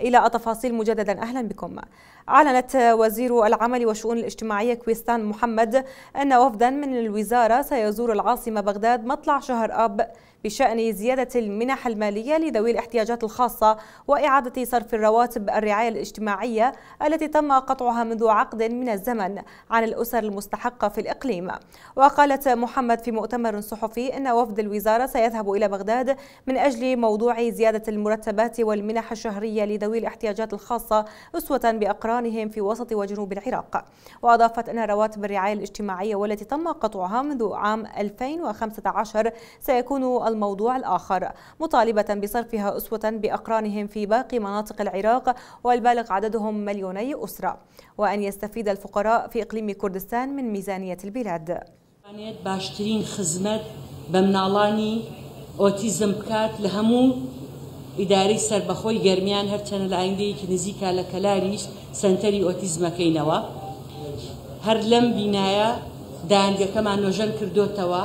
إلى التفاصيل مجددا أهلا بكم أعلنت وزير العمل والشؤون الاجتماعية كويستان محمد أن وفدا من الوزارة سيزور العاصمة بغداد مطلع شهر أب بشأن زيادة المنح المالية لذوي الاحتياجات الخاصة وإعادة صرف الرواتب الرعاية الاجتماعية التي تم قطعها منذ عقد من الزمن عن الأسر المستحقة في الإقليم وقالت محمد في مؤتمر صحفي أن وفد الوزارة سيذهب إلى بغداد من أجل موضوع زيادة المرتبات والمنح الشهرية لذوي ذوي الاحتياجات الخاصة أسوة بأقرانهم في وسط وجنوب العراق وأضافت أن رواتب الرعاية الاجتماعية والتي تم قطعها منذ عام 2015 سيكون الموضوع الآخر مطالبة بصرفها أسوة بأقرانهم في باقي مناطق العراق والبالغ عددهم مليوني أسرة وأن يستفيد الفقراء في إقليم كردستان من ميزانية البلاد باشترين خزمت بمنالاني اوتيزم كات لهمو ئیداری سربەخۆی گەرمیان هەرچەنە لە ئاینگەیەکی نزیکا لە کەلاریش سنتەری ئۆتیزمەکەینەوە هەر لەم بینایە دانگەکەمان نۆژەن کردوتەوە